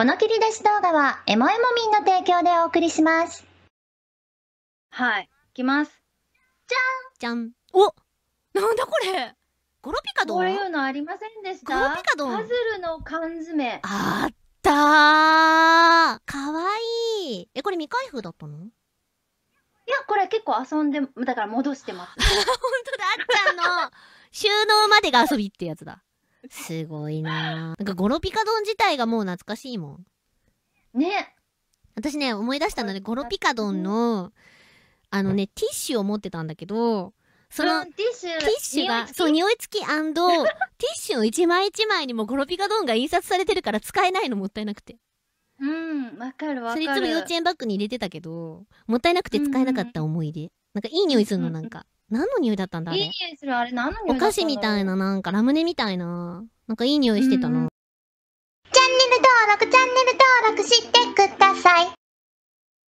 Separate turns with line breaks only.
この切り出し動画は、エモエモミンの提供でお送りし
ます。はい。いきます。じゃん。じゃんおなんだこれゴロピカドこういうの
ありませんでしたゴロピカドンパズルの缶詰。あったーかわいいえ、これ未開封だったのいや、これ結構遊んで、だから戻してます。本当だ、あっちゃんの収納までが遊びってやつだ。すごいななんかゴ
ロピカ丼自体がもう懐かしいもん。ね。私ね、思い出したので、ゴロピカ丼の、あのね、ティッシュを持ってたんだけど、その、ティ
ッシュッシュが、そう、匂い付きティ
ッシュの一枚一枚にもゴロピカ丼が印刷されてるから使えないのもったいなくて。
うん、わかるわかる。それいつも幼稚園
バッグに入れてたけど、もったいなくて使えなかった思い出。うん、なんかいい匂いするの、なんか。何の匂いだったんだあれ。いい匂
いする、あれ何の匂いお菓子みたい
な、なんかラムネみたいな。なんかいい匂いしてたな。
チャンネル登録、チャンネル登録してください。